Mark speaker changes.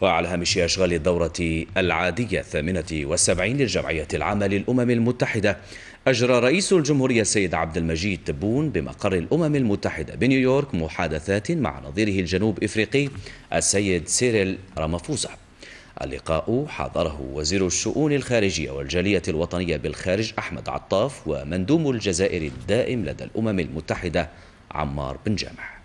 Speaker 1: وعلى هامش أشغال الدورة العادية الثامنة والسبعين للجمعية العامة للأمم المتحدة أجرى رئيس الجمهورية السيد عبد المجيد تبون بمقر الأمم المتحدة بنيويورك محادثات مع نظيره الجنوب إفريقي السيد سيريل رامافوزا اللقاء حضره وزير الشؤون الخارجية والجالية الوطنية بالخارج أحمد عطاف ومندوم الجزائر الدائم لدى الأمم المتحدة عمار بن جامح